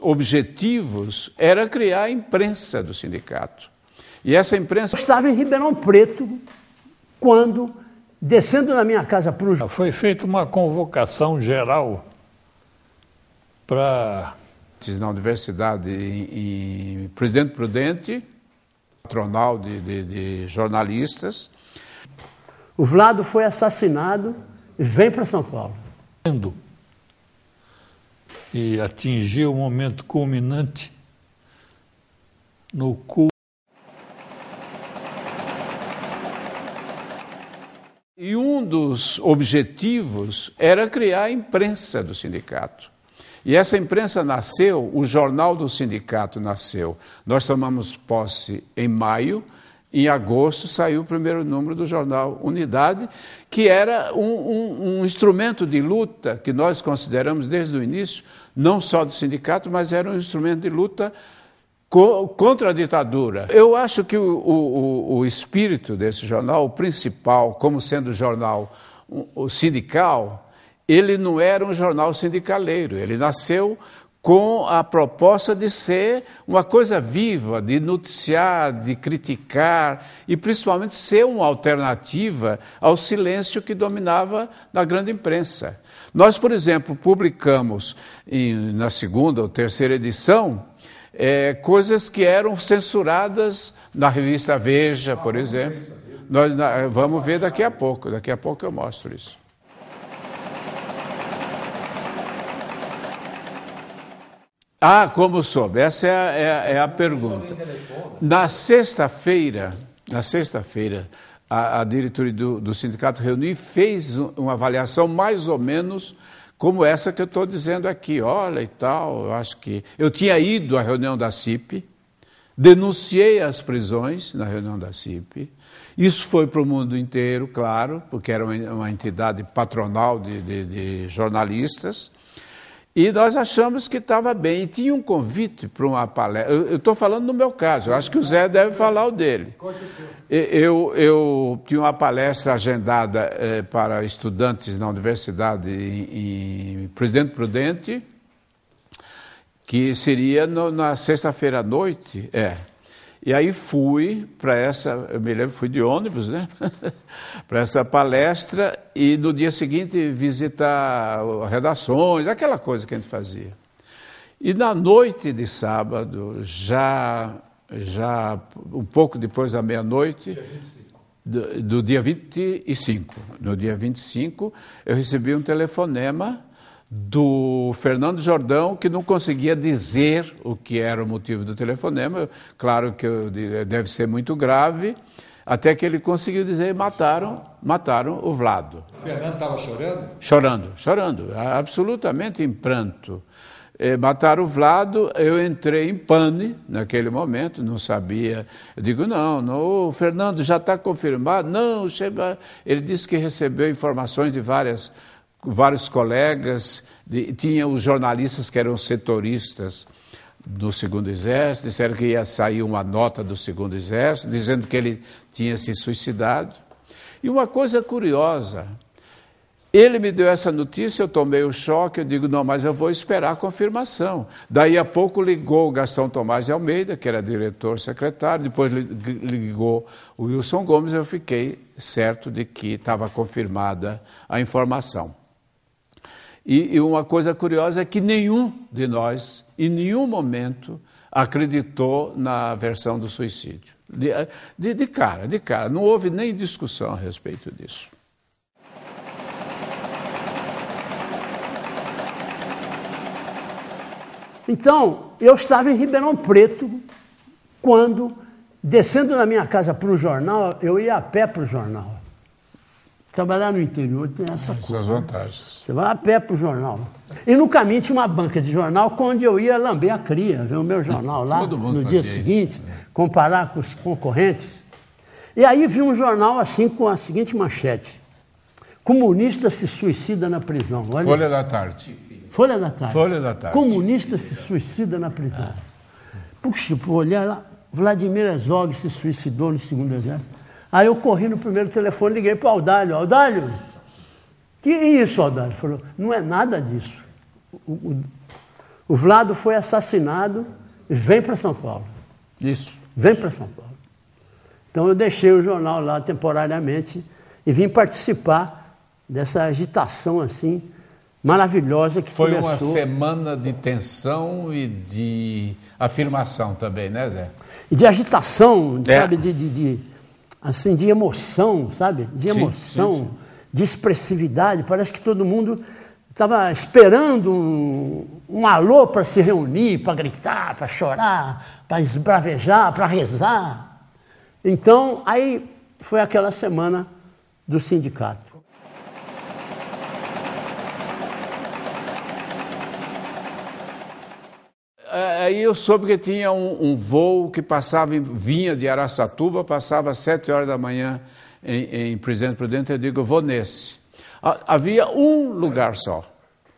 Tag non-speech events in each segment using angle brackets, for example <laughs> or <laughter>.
objetivos era criar a imprensa do sindicato. E essa imprensa. Eu estava em Ribeirão Preto quando, descendo da minha casa para o. Foi feita uma convocação geral para. Na universidade, em, em Presidente Prudente, patronal de, de, de jornalistas. O Vlado foi assassinado e vem para São Paulo e atingiu o momento culminante no culto. E um dos objetivos era criar a imprensa do sindicato. E essa imprensa nasceu, o jornal do sindicato nasceu. Nós tomamos posse em maio em agosto saiu o primeiro número do jornal Unidade, que era um, um, um, instrumento de luta que nós consideramos desde o início, não só do sindicato, mas era um instrumento de luta co contra a ditadura. Eu acho que o, o, o espírito desse jornal, o principal, como sendo jornal o sindical, ele não era um jornal sindicaleiro, ele nasceu com a proposta de ser uma coisa viva, de noticiar, de criticar e principalmente ser uma alternativa ao silêncio que dominava na grande imprensa. Nós, por exemplo, publicamos em, na segunda ou terceira edição é, coisas que eram censuradas na revista Veja, por ah, exemplo. Nós vamos ver daqui a pouco, daqui a pouco eu mostro isso. Ah, como soube? Essa é a, é, é a pergunta. Na sexta-feira, na sexta-feira, a, a, diretoria do, do, sindicato reuniu e fez uma avaliação mais ou menos como essa que eu estou dizendo aqui. Olha e tal, eu acho que. Eu tinha ido à reunião da CIP, denunciei as prisões na reunião da CIP. Isso foi para o mundo inteiro, claro, porque era uma, uma entidade patronal de, de, de jornalistas. E nós achamos que estava bem. E tinha um convite para uma palestra. Eu estou falando no meu caso, eu acho que o Zé deve falar o dele. Eu, eu tinha uma palestra agendada eh, para estudantes na universidade em, em Presidente Prudente, que seria no, na sexta-feira à noite. É, e aí fui para essa, eu me lembro, fui de ônibus, né? <laughs> para essa palestra e no dia seguinte visitar redações, aquela coisa que a gente fazia. E na noite de sábado, já, já um pouco depois da meia-noite, do, do dia 25, no dia 25, eu recebi um telefonema do Fernando Jordão, que não conseguia dizer o que era o motivo do telefonema. Claro que eh, deve ser muito grave, até que ele conseguiu dizer: mataram, mataram o Vlado. O Fernando estava chorando? Chorando, chorando, absolutamente em pranto. Eh, mataram o Vlado, eu entrei em pane naquele momento, não sabia. Eu digo, não, não o Fernando já está confirmado. Não, chega. ele disse que recebeu informações de várias vários colegas, de, tinha os jornalistas que eram setoristas do Segundo Exército, disseram que ia sair uma nota do Segundo Exército dizendo que ele tinha se suicidado. E uma coisa curiosa, ele me deu essa notícia, eu tomei o choque, eu digo, não, mas eu vou esperar a confirmação. Daí a pouco ligou o Gastão Tomás de Almeida, que era diretor secretário, depois ligou o Wilson Gomes, eu fiquei certo de que estava confirmada a informação. E, e uma coisa curiosa é que nenhum de nós, em nenhum momento, acreditou na versão do suicídio. De, de, de, cara, de cara. Não houve nem discussão a respeito disso. Então, eu estava em Ribeirão Preto quando, descendo da minha casa para o jornal, eu ia a pé para o jornal. Trabalhar no interior tem essa Essas coisa. Né? vantagens. Você vai a pé para o jornal. E no caminho tinha uma banca de jornal onde eu ia lamber a cria, ver o meu jornal lá no dia seguinte, né? comparar com os concorrentes. E aí vi um jornal assim com a seguinte manchete. Comunista se suicida na prisão. Olha. Folha da tarde. Folha da tarde. Folha da tarde. Comunista se suicida na prisão. Ah. Puxa, olhar lá, Vladimir Herzog se suicidou no segundo exército. Aí eu corri no primeiro telefone, liguei para o Aldalho. Aldalho, que isso, Aldalho? Ele falou, não é nada disso. O, o, o Vlado foi assassinado e vem para São Paulo. Isso. Vem para São Paulo. Então eu deixei o jornal lá temporariamente e vim participar dessa agitação assim maravilhosa que foi uma semana de tensão e de afirmação também, né, Zé? E de agitação, é. sabe, de, de, de assim, de emoção, sabe? De emoção, sim, sim, sim. de expressividade. Parece que todo mundo estava esperando um, um alô para se reunir, para gritar, para chorar, para esbravejar, para rezar. Então, aí foi aquela semana do sindicato. aí eu soube que tinha um, um voo que passava, vinha de Araçatuba, passava às sete horas da manhã em, em Presidente Prudente, eu digo, eu vou nesse. Havia um lugar só.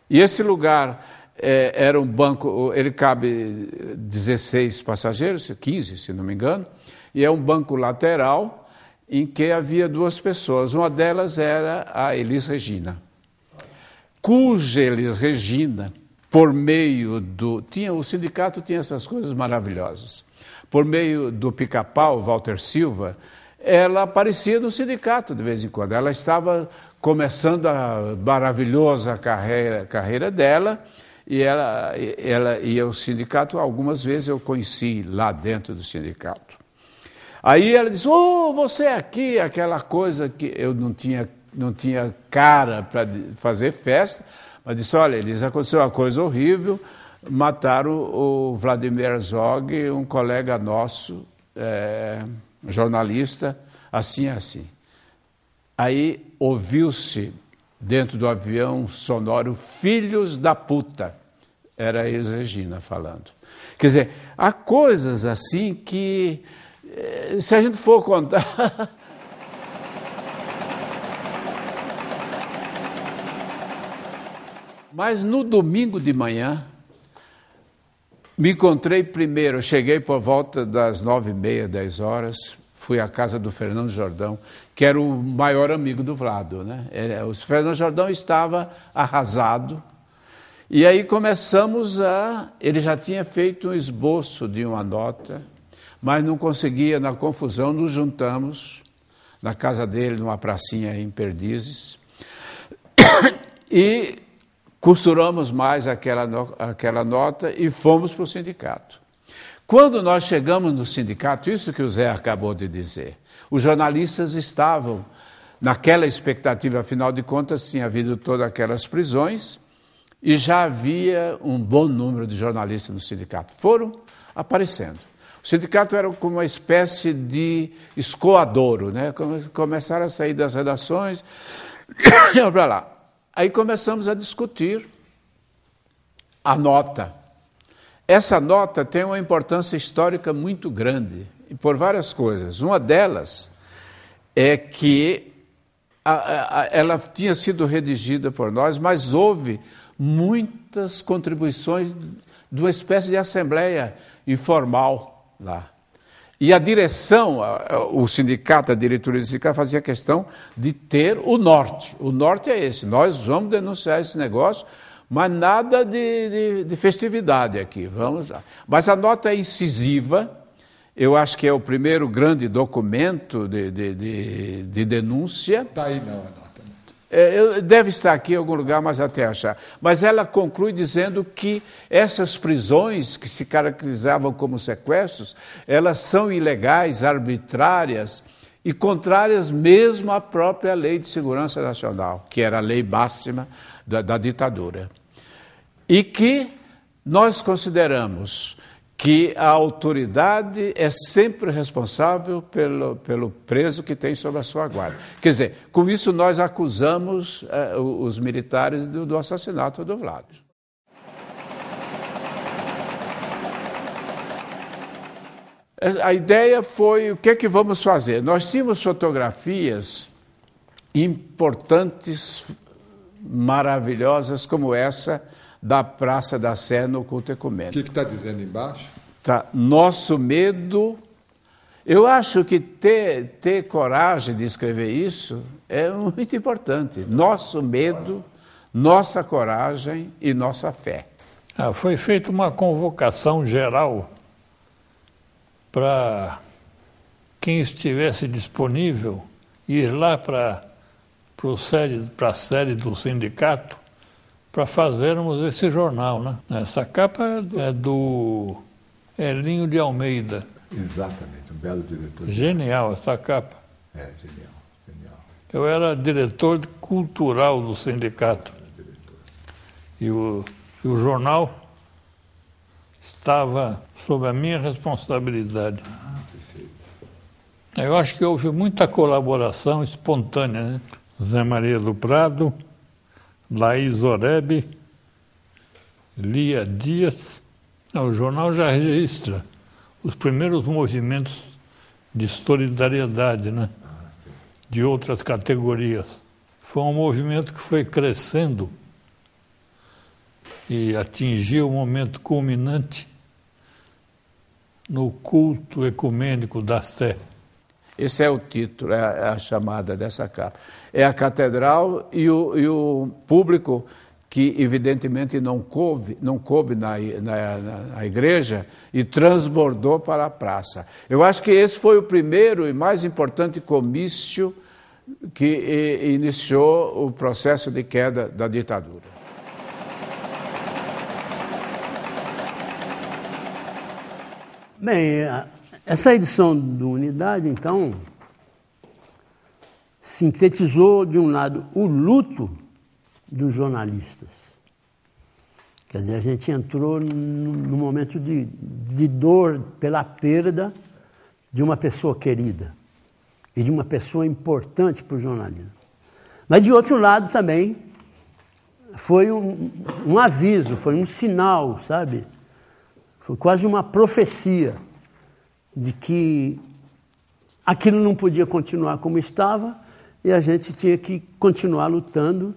E esse lugar é, era um banco, ele cabe 16 passageiros, 15 se não me engano, e é um banco lateral em que havia duas pessoas. Uma delas era a Elis Regina, cuja Elis Regina por meio do. Tinha, o sindicato tinha essas coisas maravilhosas. Por meio do pica-pau, Walter Silva, ela aparecia no sindicato de vez em quando. Ela estava começando a maravilhosa carreira, carreira dela e ela, ela ia ao sindicato. Algumas vezes eu conheci lá dentro do sindicato. Aí ela disse: Oh, você é aqui, aquela coisa que eu não tinha, não tinha cara para fazer festa mas disse, olha, eles aconteceu uma coisa horrível, mataram o Vladimir Zog, um colega nosso, é, jornalista, assim, assim. Aí ouviu-se dentro do avião sonoro, filhos da puta, era a ex-Regina falando. Quer dizer, há coisas assim que, eh, se a gente for contar, <laughs> Mas no domingo de manhã, me encontrei primeiro, cheguei por volta das nove e meia, dez horas, fui à casa do Fernando Jordão, que era o maior amigo do Vlado. Né? O Fernando Jordão estava arrasado, e aí começamos a. Ele já tinha feito um esboço de uma nota, mas não conseguia, na confusão, nos juntamos na casa dele, numa pracinha em Perdizes. <coughs> E Costuramos mais aquela, no, aquela nota e fomos para o sindicato. Quando nós chegamos no sindicato, isso que o Zé acabou de dizer, os jornalistas estavam naquela expectativa, afinal de contas, tinha havido todas aquelas prisões e já havia um bom número de jornalistas no sindicato. Foram aparecendo. O sindicato era como uma espécie de escoadouro, né? Começaram a sair das redações <coughs> e para lá. Aí começamos a discutir a nota. Essa nota tem uma importância histórica muito grande, por várias coisas. Uma delas é que a, a, a, ela tinha sido redigida por nós, mas houve muitas contribuições de uma espécie de assembleia informal lá. E a direção, o sindicato, a diretoria do sindicato fazia questão de ter o norte. O norte é esse. Nós vamos denunciar esse negócio, mas nada de, de, de festividade aqui. Vamos lá. Mas a nota é incisiva. Eu acho que é o primeiro grande documento de, de denúncia. Tá aí, não a é nota. É, deve estar aqui em algum lugar, mas até achar. Mas ela conclui dizendo que essas prisões, que se caracterizavam como sequestros, elas são ilegais, arbitrárias e contrárias mesmo à própria lei de segurança nacional, que era a lei máxima da, da ditadura. E que nós consideramos que a autoridade é sempre responsável pelo, pelo preso que tem sob a sua guarda. Quer dizer, com isso nós acusamos eh, os militares do, do assassinato do Vlad. A ideia foi o que é que vamos fazer? Nós tínhamos fotografias importantes, maravilhosas como essa, da Praça da Sé no culto ecumênico. O que está dizendo embaixo? Tá. Nosso medo. Eu acho que ter, ter coragem de escrever isso é muito importante. Nosso medo, nossa coragem e nossa fé. Ah, foi feita uma convocação geral para quem estivesse disponível ir lá para a série do sindicato para fazermos esse jornal. Né? Essa capa é do Elinho de Almeida. Exatamente, um belo diretor. Genial essa capa. É, genial, genial. Eu era diretor cultural do sindicato. E o, e o jornal estava sob a minha responsabilidade. Ah, perfeito. Eu acho que houve muita colaboração espontânea. Né? Zé Maria do Prado, Laís Oreb, Lia Dias. Não, o jornal já registra os primeiros movimentos de solidariedade né, de outras categorias. Foi um movimento que foi crescendo e atingiu o um momento culminante no culto ecumênico da Sé. Esse é o título, é, é a chamada dessa capa. É a catedral e o, e o público que evidentemente não coube, não coube na, na, na, igreja e transbordou para a praça. Eu acho que esse foi o primeiro e mais importante comício que e, iniciou o processo de queda da ditadura. Bem, essa edição do Unidade, então, sintetizou, de um lado, o luto dos jornalistas. Quer dizer, a gente entrou num momento de, de dor pela perda de uma pessoa querida e de uma pessoa importante para o jornalismo. Mas, de outro lado, também foi um, um aviso, foi um sinal, sabe? Foi quase uma profecia de que aquilo não podia continuar como estava e a gente tinha que continuar lutando,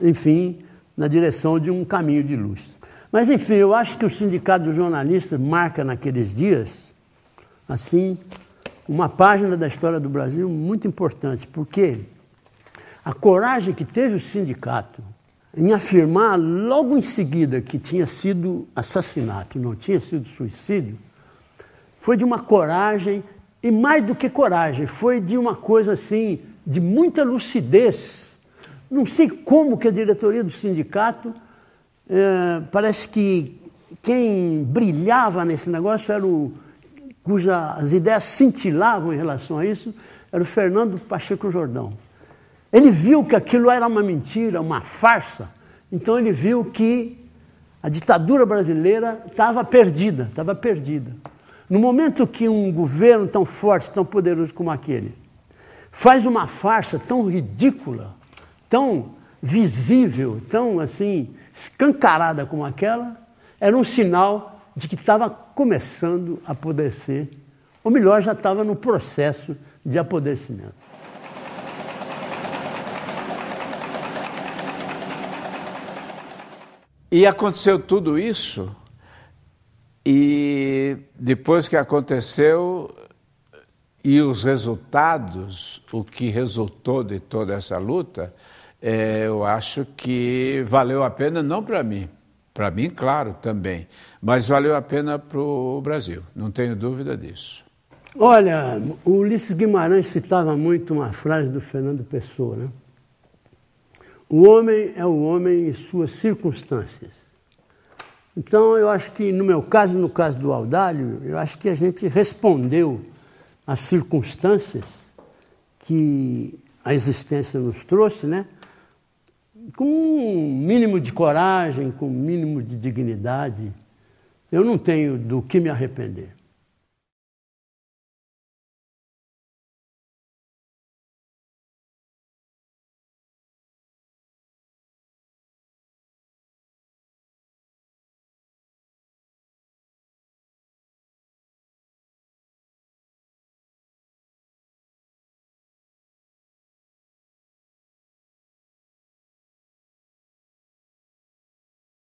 enfim, na direção de um caminho de luz. Mas, enfim, eu acho que o Sindicato dos Jornalistas marca naqueles dias, assim, uma página da história do Brasil muito importante, porque a coragem que teve o sindicato em afirmar logo em seguida que tinha sido assassinato, não tinha sido suicídio, foi de uma coragem, e mais do que coragem, foi de uma coisa assim, de muita lucidez. Não sei como que a diretoria do sindicato, é, parece que quem brilhava nesse negócio era o cujas ideias cintilavam em relação a isso, era o Fernando Pacheco Jordão. Ele viu que aquilo era uma mentira, uma farsa, então ele viu que a ditadura brasileira estava perdida, estava perdida. No momento que um governo tão forte, tão poderoso como aquele, faz uma farsa tão ridícula, tão visível, tão assim, escancarada como aquela, era um sinal de que estava começando a apodrecer, ou melhor, já estava no processo de apodrecimento. E aconteceu tudo isso e depois que aconteceu, e os resultados, o que resultou de toda essa luta, é, eu acho que valeu a pena não para mim, para mim, claro, também, mas valeu a pena para o Brasil, não tenho dúvida disso. Olha, o Ulisses Guimarães citava muito uma frase do Fernando Pessoa, né? O homem é o homem em suas circunstâncias. Então, eu acho que no meu caso, no caso do Audálio, eu acho que a gente respondeu às circunstâncias que a existência nos trouxe, né? Com um mínimo de coragem, com um mínimo de dignidade. Eu não tenho do que me arrepender.